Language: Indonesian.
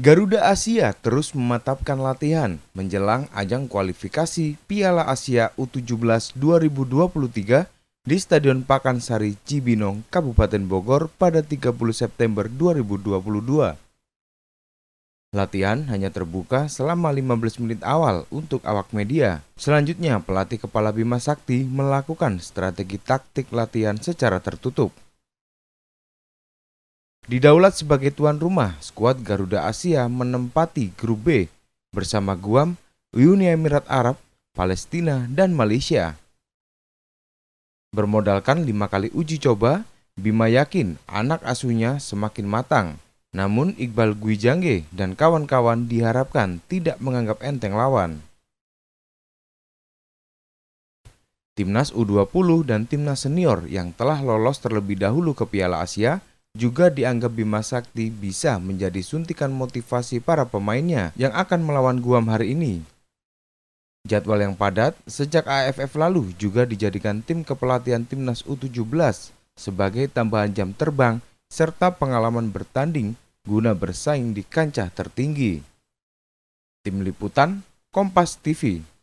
Garuda Asia terus mematapkan latihan menjelang ajang kualifikasi Piala Asia U17 2023 di Stadion Pakansari Cibinong, Kabupaten Bogor pada 30 September 2022. Latihan hanya terbuka selama 15 menit awal untuk awak media. Selanjutnya, pelatih kepala Bima Sakti melakukan strategi taktik latihan secara tertutup. Didaulat sebagai tuan rumah, skuad Garuda Asia menempati grup B bersama Guam, Uni Emirat Arab, Palestina, dan Malaysia. Bermodalkan lima kali uji coba, Bima yakin anak asuhnya semakin matang. Namun Iqbal Gwijangge dan kawan-kawan diharapkan tidak menganggap enteng lawan. Timnas U20 dan timnas senior yang telah lolos terlebih dahulu ke Piala Asia juga dianggap Bima Sakti bisa menjadi suntikan motivasi para pemainnya yang akan melawan Guam hari ini. Jadwal yang padat sejak AFF lalu juga dijadikan tim kepelatihan timnas U17 sebagai tambahan jam terbang serta pengalaman bertanding guna bersaing di kancah tertinggi. Tim Liputan Kompas TV